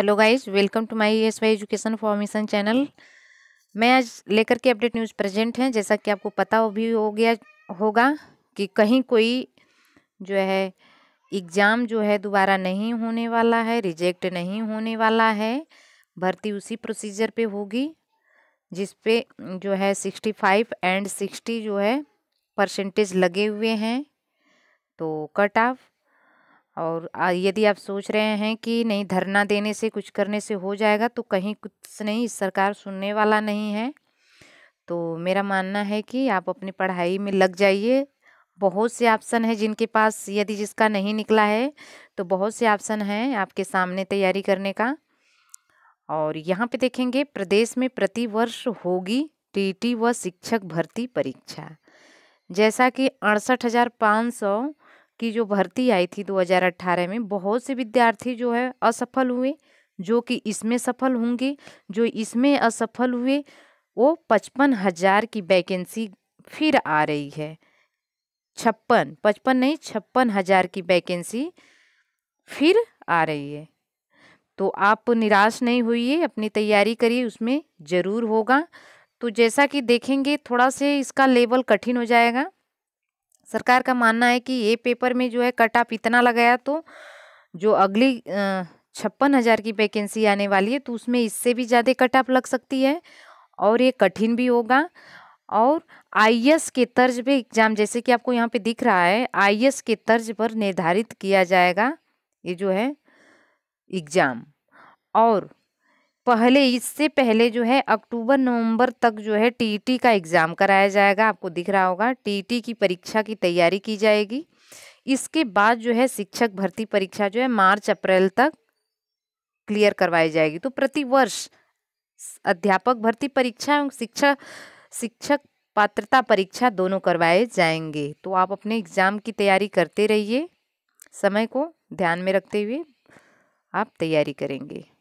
hello guys welcome to my S Y education formation channel मैं आज लेकर के अपडेट न्यूज़ प्रेजेंट हैं जैसा कि आपको पता हो भी हो गया होगा कि कहीं कोई जो है एग्ज़ाम जो है दोबारा नहीं होने वाला है रिजेक्ट नहीं होने वाला है भर्ती उसी प्रोसीजर पे होगी जिस पे जो है सिक्सटी फाइव एंड सिक्सटी जो है परसेंटेज लगे हुए हैं तो कट ऑफ और यदि आप सोच रहे हैं कि नहीं धरना देने से कुछ करने से हो जाएगा तो कहीं कुछ नहीं सरकार सुनने वाला नहीं है तो मेरा मानना है कि आप अपनी पढ़ाई में लग जाइए बहुत से ऑप्शन हैं जिनके पास यदि जिसका नहीं निकला है तो बहुत से ऑप्शन हैं आपके सामने तैयारी करने का और यहाँ पे देखेंगे प्रदेश में प्रतिवर्ष होगी टीटी व शिक्षक भर्ती परीक्षा जैसा कि अड़सठ हज़ार पाँच सौ की जो भर्ती आई थी 2018 में बहुत से विद्यार्थी जो है असफल हुए जो कि इसमें सफल होंगे जो इसमें असफल हुए वो पचपन हजार की वैकेंसी फिर आ रही है छप्पन पचपन नहीं छप्पन हजार की वैकेंसी फिर आ रही है तो आप निराश नहीं है अपनी तैयारी करिए उसमें ज़रूर होगा तो जैसा कि देखेंगे थोड़ा से इसका लेवल कठिन हो जाएगा सरकार का मानना है कि ये पेपर में जो है कट ऑफ इतना लगाया तो जो अगली छप्पन हज़ार की वैकेंसी आने वाली है तो उसमें इससे भी ज़्यादा कट ऑफ लग सकती है और ये कठिन भी होगा और आईएएस के तर्ज पे एग्ज़ाम जैसे कि आपको यहाँ पे दिख रहा है आईएएस के तर्ज पर निर्धारित किया जाएगा ये जो है एग्ज़ाम और पहले इससे पहले जो है अक्टूबर नवंबर तक जो है टीटी का एग्ज़ाम कराया जाएगा आपको दिख रहा होगा टीटी की परीक्षा की तैयारी की जाएगी इसके बाद जो है शिक्षक भर्ती परीक्षा जो है मार्च अप्रैल तक क्लियर करवाई जाएगी तो प्रतिवर्ष अध्यापक भर्ती परीक्षा एवं शिक्षा शिक्षक पात्रता परीक्षा दोनों करवाए जाएंगे तो आप अपने एग्ज़ाम की तैयारी करते रहिए समय को ध्यान में रखते हुए आप तैयारी करेंगे